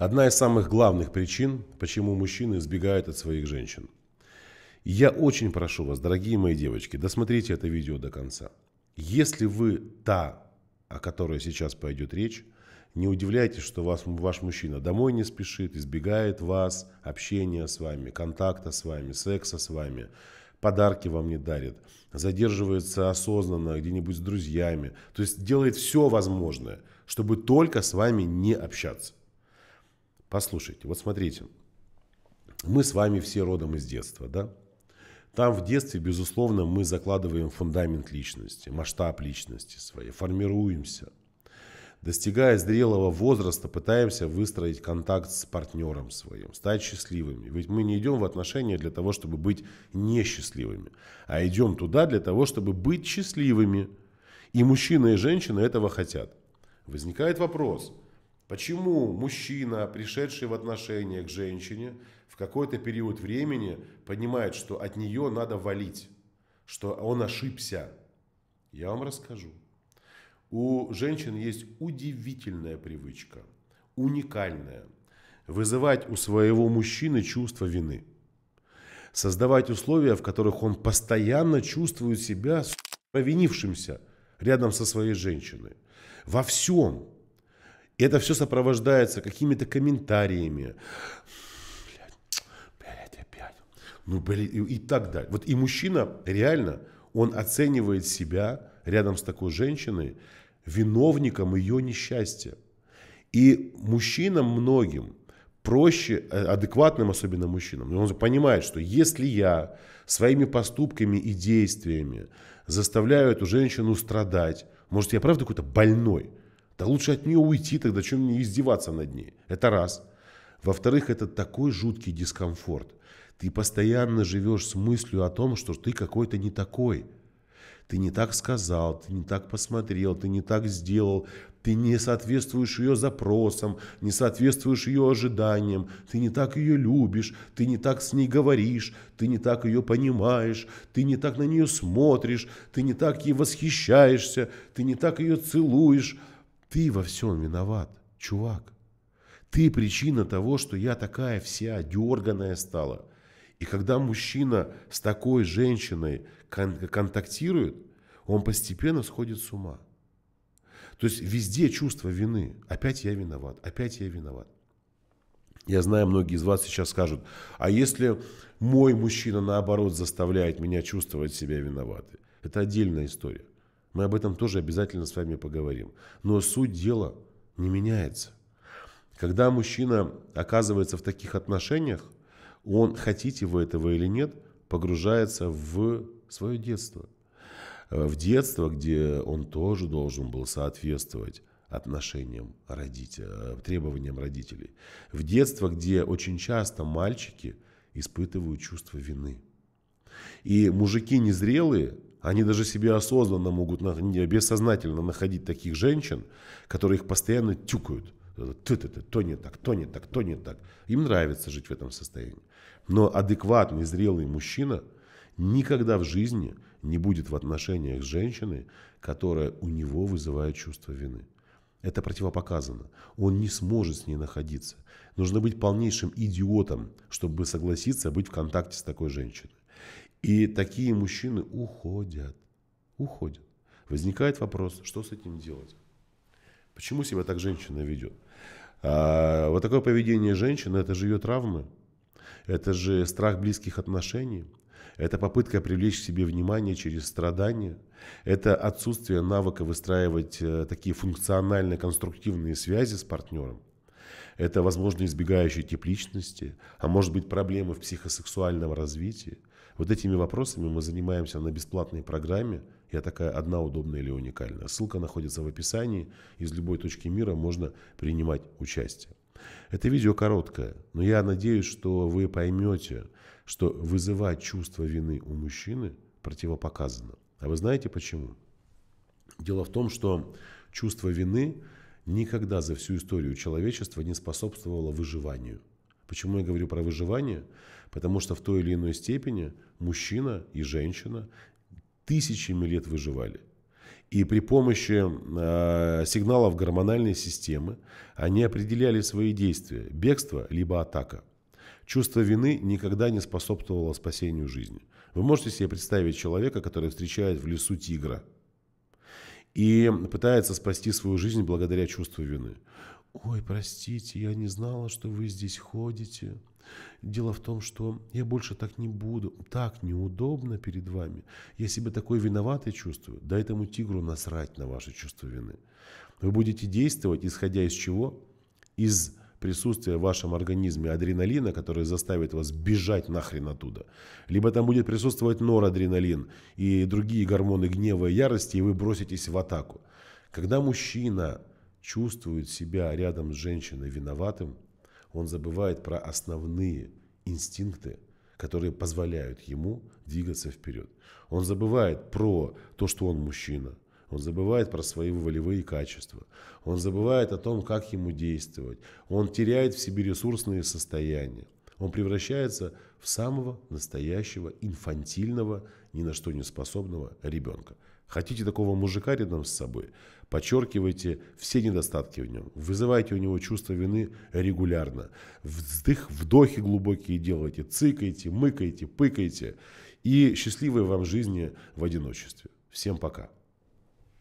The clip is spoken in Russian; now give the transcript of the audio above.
Одна из самых главных причин, почему мужчины избегают от своих женщин. Я очень прошу вас, дорогие мои девочки, досмотрите это видео до конца. Если вы та, о которой сейчас пойдет речь, не удивляйтесь, что вас, ваш мужчина домой не спешит, избегает вас, общения с вами, контакта с вами, секса с вами, подарки вам не дарит, задерживается осознанно где-нибудь с друзьями. То есть делает все возможное, чтобы только с вами не общаться. Послушайте, вот смотрите, мы с вами все родом из детства, да? Там в детстве, безусловно, мы закладываем фундамент личности, масштаб личности своей, формируемся. Достигая зрелого возраста, пытаемся выстроить контакт с партнером своим, стать счастливыми. Ведь мы не идем в отношения для того, чтобы быть несчастливыми, а идем туда для того, чтобы быть счастливыми. И мужчина и женщина этого хотят. Возникает вопрос – Почему мужчина, пришедший в отношения к женщине, в какой-то период времени понимает, что от нее надо валить, что он ошибся? Я вам расскажу. У женщин есть удивительная привычка, уникальная, вызывать у своего мужчины чувство вины, создавать условия, в которых он постоянно чувствует себя провинившимся рядом со своей женщиной. Во всем – и это все сопровождается какими-то комментариями. Блядь, блядь, опять. Ну, блядь, и, и так далее. Вот и мужчина реально, он оценивает себя рядом с такой женщиной виновником ее несчастья. И мужчинам многим проще, э, адекватным особенно мужчинам, он понимает, что если я своими поступками и действиями заставляю эту женщину страдать, может, я правда какой-то больной – да лучше от нее уйти тогда, чем мне издеваться над ней. Это раз. Во-вторых, это такой жуткий дискомфорт. Ты постоянно живешь с мыслью о том, что ты какой-то не такой. Ты не так сказал, ты не так посмотрел, ты не так сделал, ты не соответствуешь ее запросам, не соответствуешь ее ожиданиям, ты не так ее любишь, ты не так с ней говоришь, ты не так ее понимаешь, ты не так на нее смотришь, ты не так ей восхищаешься, ты не так ее целуешь. Ты во всем виноват, чувак. Ты причина того, что я такая вся дерганая стала. И когда мужчина с такой женщиной кон- контактирует, он постепенно сходит с ума. То есть везде чувство вины. Опять я виноват, опять я виноват. Я знаю, многие из вас сейчас скажут, а если мой мужчина наоборот заставляет меня чувствовать себя виноватым? Это отдельная история. Мы об этом тоже обязательно с вами поговорим. Но суть дела не меняется. Когда мужчина оказывается в таких отношениях, он, хотите вы этого или нет, погружается в свое детство. Э, в детство, где он тоже должен был соответствовать отношениям родителей, э, требованиям родителей. В детство, где очень часто мальчики испытывают чувство вины. И мужики незрелые, они даже себе осознанно могут, бессознательно находить таких женщин, которые их постоянно тюкают. Ты, ты, ты, то не так, то не так, то не так. Им нравится жить в этом состоянии. Но адекватный, зрелый мужчина никогда в жизни не будет в отношениях с женщиной, которая у него вызывает чувство вины. Это противопоказано. Он не сможет с ней находиться. Нужно быть полнейшим идиотом, чтобы согласиться быть в контакте с такой женщиной. И такие мужчины уходят, уходят. Возникает вопрос, что с этим делать? Почему себя так женщина ведет? А, вот такое поведение женщины, это же ее травмы, это же страх близких отношений, это попытка привлечь к себе внимание через страдания, это отсутствие навыка выстраивать э, такие функциональные конструктивные связи с партнером. Это, возможно, избегающий тип личности, а может быть проблемы в психосексуальном развитии – вот этими вопросами мы занимаемся на бесплатной программе. Я такая одна удобная или уникальная. Ссылка находится в описании. Из любой точки мира можно принимать участие. Это видео короткое, но я надеюсь, что вы поймете, что вызывать чувство вины у мужчины противопоказано. А вы знаете почему? Дело в том, что чувство вины никогда за всю историю человечества не способствовало выживанию. Почему я говорю про выживание? Потому что в той или иной степени мужчина и женщина тысячами лет выживали. И при помощи э, сигналов гормональной системы они определяли свои действия – бегство либо атака. Чувство вины никогда не способствовало спасению жизни. Вы можете себе представить человека, который встречает в лесу тигра и пытается спасти свою жизнь благодаря чувству вины. «Ой, простите, я не знала, что вы здесь ходите. Дело в том, что я больше так не буду. Так неудобно перед вами. Я себя такой виноватой чувствую. Да этому тигру насрать на ваше чувство вины. Вы будете действовать, исходя из чего? Из присутствия в вашем организме адреналина, который заставит вас бежать нахрен оттуда. Либо там будет присутствовать норадреналин и другие гормоны гнева и ярости, и вы броситесь в атаку. Когда мужчина чувствует себя рядом с женщиной виноватым, он забывает про основные инстинкты, которые позволяют ему двигаться вперед. Он забывает про то, что он мужчина, он забывает про свои волевые качества. Он забывает о том, как ему действовать. Он теряет в себе ресурсные состояния. Он превращается в самого настоящего инфантильного, ни на что не способного ребенка. Хотите такого мужика рядом с собой? Подчеркивайте все недостатки в нем. Вызывайте у него чувство вины регулярно. Вздых, вдохи глубокие делайте, цыкайте, мыкайте, пыкайте. И счастливой вам жизни в одиночестве. Всем пока.